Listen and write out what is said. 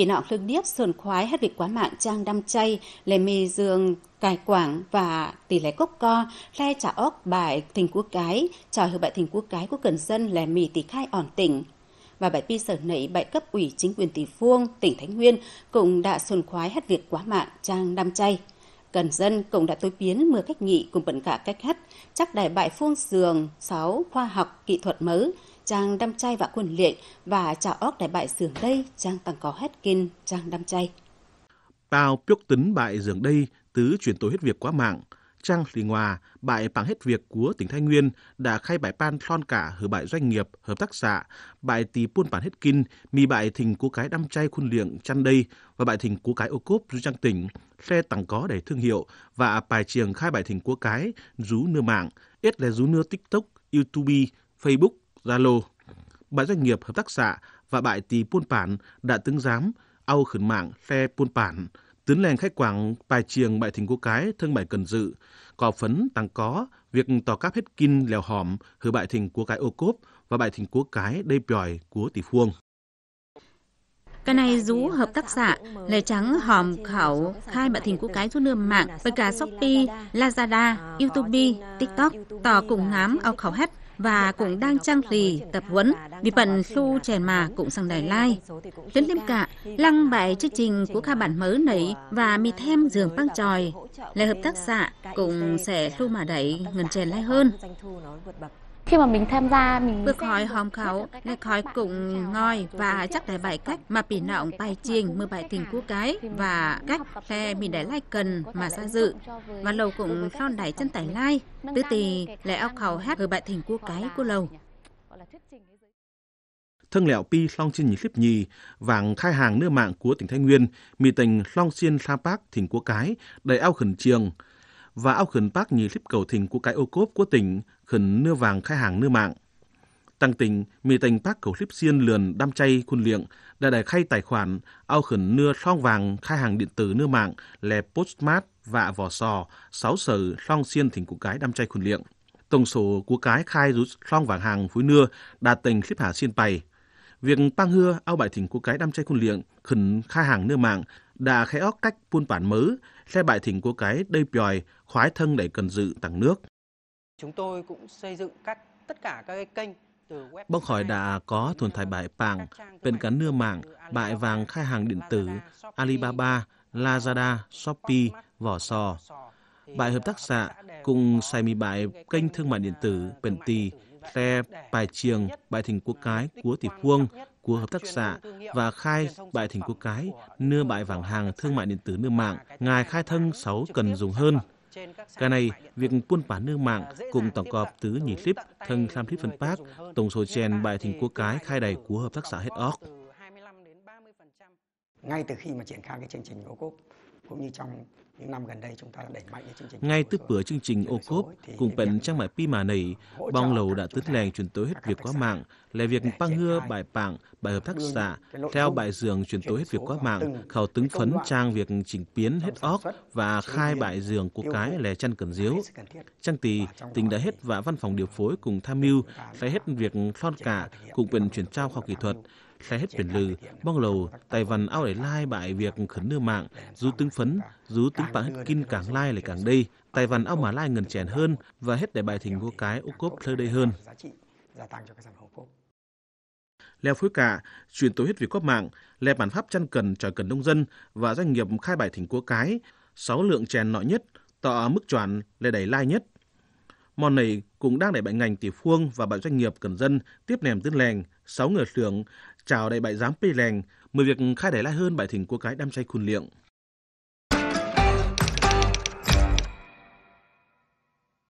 Vì nọ lương điếp, sườn khoái, hát vịt quá mạng, trang đâm chay, lề mì dương, cài quảng và tỷ lệ cốc co, le trả ốc bài thình quốc cái, trò hữu bại thình quốc cái của cần dân lề mì tỷ khai ổn tỉnh. Và bài pi sở nảy bại cấp ủy chính quyền tỷ phương, tỉnh Thái Nguyên cũng đã sườn khoái hát việt quá mạng, trang đâm chay. Cần dân cũng đã tối biến mưa cách nghị cùng bận cả cách hát, chắc đại bại phương dường, sáu khoa học, kỹ thuật mới, Trang đâm chay và quần luyện và trả óc đại bại giường đây, Trang tăng có hết kinh, Trang đâm chay. Bao piốc tính bại giường đây, tứ chuyển tối hết việc quá mạng. Trang lì hòa, bại bằng hết việc của tỉnh Thái Nguyên, đã khai bại pan thon cả hở bại doanh nghiệp, hợp tác xã, bại tì buôn bản hết kinh, mì bại thình cố cái đâm chay khuôn liệng chăn đây và bại thình cố cái ô cốp du trang tỉnh, xe tặng có để thương hiệu và bài trường khai bại thình cố cái rú nưa mạng, ít là rú nưa TikTok, YouTube, Facebook, Zalo. Bãi doanh nghiệp hợp tác xã và bãi tì buôn Bản đã tướng giám, ao khẩn mạng phe buôn Bản, tướng lèn khách quảng bài triềng bãi thỉnh cô cái thân bãi cần dự, cò phấn tăng có, việc tỏ cáp hết kinh lèo hòm hử bãi thỉnh của cái ô cốp và bãi thỉnh của cái đây bòi của tỷ phuông. Cái này rú hợp tác xã, lề trắng hòm khảo khai bạn thỉnh của cái rút nương mạng với cả Shopee, Lazada, YouTube, TikTok, tỏ cùng ngám ao khảo hết và cũng đang trang trì tập huấn vì phần su chèn mà cũng sang Đài Lai. Tuyến liêm cả lăng bại chương trình của kha bản mới nấy và mi thêm giường băng tròi là hợp tác xã cũng sẽ thu mà đẩy ngân chèn lai hơn khi mà mình tham gia mình Bước khói hòm khẩu, lịch khói cũng ngồi và chắc đại bài cách mà bị nọng bài chiền mưa bài tình cú cái và cách khe mình đại lai cần mà ra dự và lầu cũng lon đại chân tải lai tứ tì lại ao khẩu hát ở bài tình cú cái của lầu thân lẹo pi long xin nhị xếp nhì vàng khai hàng nơ mạng của tỉnh Thái Nguyên, mì tình long xin sa bác thỉnh của cái, đầy ao khẩn trường, và ao khẩn bác nhì líp cầu thình của cái ô cốp của tỉnh khẩn nưa vàng khai hàng nưa mạng. Tăng tỉnh, mì tình bác cầu líp xiên lườn đam chay khuôn liệng, đã đại khai tài khoản, ao khẩn nưa song vàng khai hàng điện tử nưa mạng, lè postmart vạ vỏ sò, sáu sở song xiên thỉnh của cái đam chay khuôn liệng. Tổng số của cái khai rút song vàng hàng phúi nưa đạt tỉnh líp hà xiên bày. Việc tăng hưa ao bại thỉnh của cái đam chay khuôn liệng khẩn khai hàng nưa mạng, đà khẽ óc cách phun bản mứ, xe bại thỉnh của cái đây pòi, khoái thân để cần dự tăng nước. Chúng tôi cũng xây dựng các tất cả các cái kênh Bóc khỏi đã có thuần thải bại pàng, bên cắn nưa mạng, bại vàng khai hàng điện tử, Alibaba, Lazada, Shopee, Vỏ Sò. Bại hợp tác xã cùng xài mì bại kênh thương mại điện tử, bền tì, xe, bài trường, bài thỉnh quốc cái, của tỷ phương, của hợp tác xã và khai bại thỉnh quốc cái nưa bại vàng hàng thương mại điện tử nương mạng ngài khai thân sáu cần dùng hơn cái này, việc buôn bán nương mạng cùng tổng cọp tứ nhị clip thân sam clip phân bác, tổng số chèn bại thỉnh của cái khai đầy của hợp tác xã hết óc. Ngay từ khi mà triển khai cái chương trình ô cốp cũng như trong những năm gần đây chúng ta đẩy mạnh chương trình. Ngay từ bữa chương trình ô cốp cùng bệnh trang mại pi mà này, bong lầu đã tức lèng chuyển tối hết việc quá mạng, là việc băng ngưa bài bảng, bài hợp tác xã, theo bài giường chuyển tối hết việc quá mạng, khảo tứng phấn trang việc chỉnh biến hết óc và khai bài giường của cái là chăn cần diếu. Trang tỳ, tỉnh đã hết và văn phòng điều phối cùng tham mưu, phải hết việc thon cả cùng bệnh chuyển trao khoa học kỹ thuật, xe hết biển lừ, bong lầu, tài văn ao để lai bại việc khẩn đưa mạng, dù tướng phấn, dù tướng bản hết kinh càng lai lại càng đây, tài văn ao mà lai ngần chèn hơn và hết để bài thình vô cái ô cốp thơ đây hơn. Leo phối cả, chuyển tối hết việc góp mạng, lè bản pháp chăn cần tròi cần nông dân và doanh nghiệp khai bài thỉnh cua cái, sáu lượng chèn nọ nhất, tọ mức chuẩn lè đẩy lai nhất. Mòn này cũng đang để bệnh ngành tỷ phương và bạn doanh nghiệp cần dân tiếp nèm tư lành, sáu người trưởng chào đại bại giám pê lèng, mời việc khai đẻ lại hơn bại thỉnh cua cái đam chay khun liệng.